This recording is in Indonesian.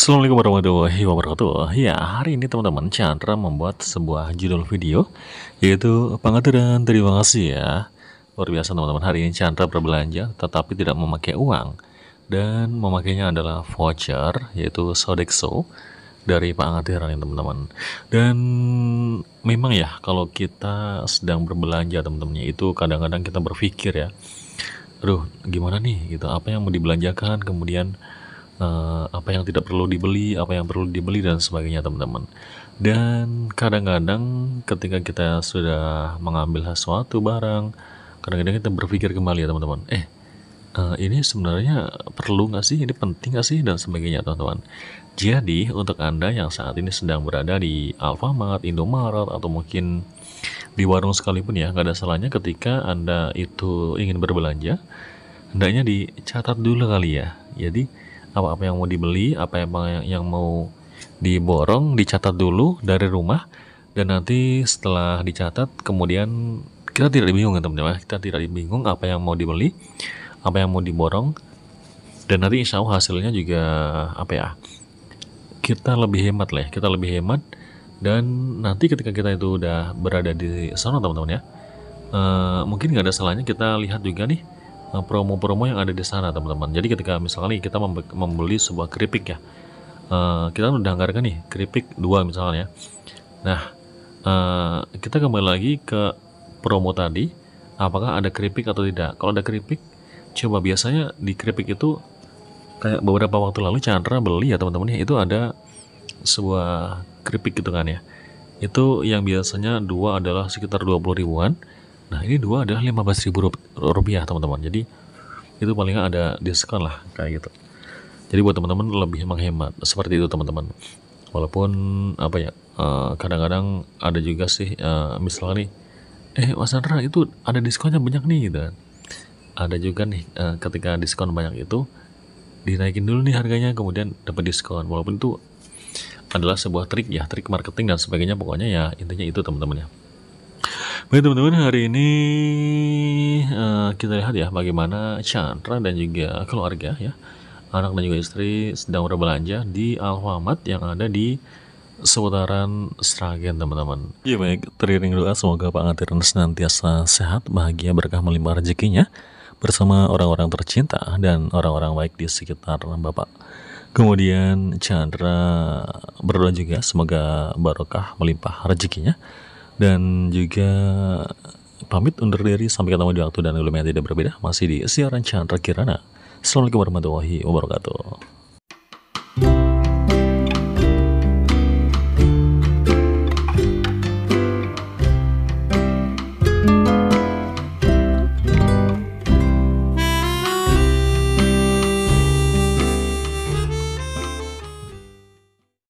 Assalamualaikum warahmatullahi wabarakatuh Ya, hari ini teman-teman Chandra membuat sebuah judul video Yaitu pengaturan terima kasih ya Luar biasa teman-teman Hari ini Chandra berbelanja tetapi tidak memakai uang Dan memakainya adalah voucher Yaitu Sodexo dari pengaturan yang ini teman-teman dan memang ya kalau kita sedang berbelanja teman-temannya itu kadang-kadang kita berpikir ya aduh gimana nih gitu apa yang mau dibelanjakan kemudian Eh, apa yang tidak perlu dibeli, apa yang perlu dibeli dan sebagainya teman-teman. Dan kadang-kadang ketika kita sudah mengambil sesuatu barang, kadang-kadang kita berpikir kembali ya teman-teman. Eh, eh, ini sebenarnya perlu nggak sih? Ini penting nggak sih? Dan sebagainya teman-teman. Jadi untuk Anda yang saat ini sedang berada di Alfamart, Indomaret, atau mungkin di warung sekalipun ya, nggak ada salahnya ketika Anda itu ingin berbelanja, hendaknya dicatat dulu kali ya. Jadi apa-apa yang mau dibeli, apa yang yang mau diborong, dicatat dulu dari rumah dan nanti setelah dicatat kemudian kita tidak bingung ya teman-teman, kita tidak bingung apa yang mau dibeli, apa yang mau diborong dan nanti insya Allah hasilnya juga apa ya kita lebih hemat lah, ya, kita lebih hemat dan nanti ketika kita itu udah berada di sana teman-teman ya, uh, mungkin nggak ada salahnya kita lihat juga nih Eh, promo-promo yang ada di sana teman-teman jadi ketika misalkan kita membeli sebuah keripik ya eh, kita kan udah anggarkan nih keripik dua misalnya nah eh, kita kembali lagi ke promo tadi apakah ada keripik atau tidak kalau ada keripik coba biasanya di keripik itu kayak beberapa waktu lalu Chandra beli ya teman-teman ya itu ada sebuah keripik gitu kan ya itu yang biasanya dua adalah sekitar 20 ribuan Nah ini dua adalah lima belas ribu rupiah teman-teman. Jadi itu paling ada diskon lah kayak gitu. Jadi buat teman-teman lebih menghemat seperti itu teman-teman. Walaupun apa ya eh, kadang-kadang uh, ada juga sih uh, misalnya nih, eh Mas Andra itu ada diskonnya banyak nih gitu. Kan. Ada juga nih uh, ketika diskon banyak itu dinaikin dulu nih harganya kemudian dapat diskon walaupun itu adalah sebuah trik ya trik marketing dan sebagainya pokoknya ya intinya itu teman-teman ya Baik teman-teman hari ini uh, kita lihat ya bagaimana Chandra dan juga keluarga ya anak dan juga istri sedang berbelanja di Alfamart yang ada di seputaran Sragen teman-teman. Ya baik, teriring doa semoga Pak Ngatiran senantiasa sehat, bahagia, berkah melimpah rezekinya bersama orang-orang tercinta dan orang-orang baik di sekitar Bapak. Kemudian Chandra berdoa juga semoga barokah melimpah rezekinya dan juga pamit undur diri sampai ketemu di waktu dan ilmu yang tidak berbeda masih di siaran Chandra Kirana. Assalamualaikum warahmatullahi wabarakatuh.